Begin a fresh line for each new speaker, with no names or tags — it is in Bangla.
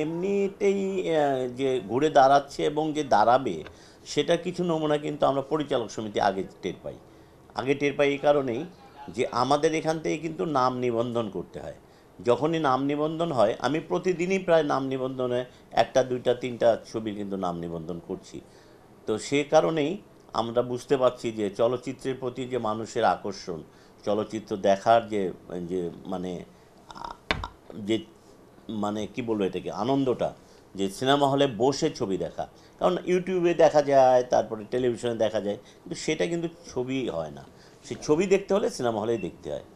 এমনিতেই যে ঘুরে দাঁড়াচ্ছে এবং যে দাঁড়াবে সেটা কিছু নমুনা কিন্তু আমরা পরিচালক সমিতি আগে টের পাই আগে টের পাই এই কারণেই যে আমাদের এখান থেকে কিন্তু নাম নিবন্ধন করতে হয় যখনই নাম নিবন্ধন হয় আমি প্রতিদিনই প্রায় নাম নিবন্ধনে একটা দুইটা তিনটা ছবি কিন্তু নাম নিবন্ধন করছি তো সে কারণেই আমরা বুঝতে পারছি যে চলচ্চিত্রের প্রতি যে মানুষের আকর্ষণ চলচ্চিত্র দেখার যে যে মানে যে মানে কি বলবো এটাকে আনন্দটা যে সিনেমা হলে বসে ছবি দেখা কারণ ইউটিউবে দেখা যায় তারপরে টেলিভিশনে দেখা যায় কিন্তু সেটা কিন্তু ছবি হয় না সে ছবি দেখতে হলে সিনেমা হলেই দেখতে হয়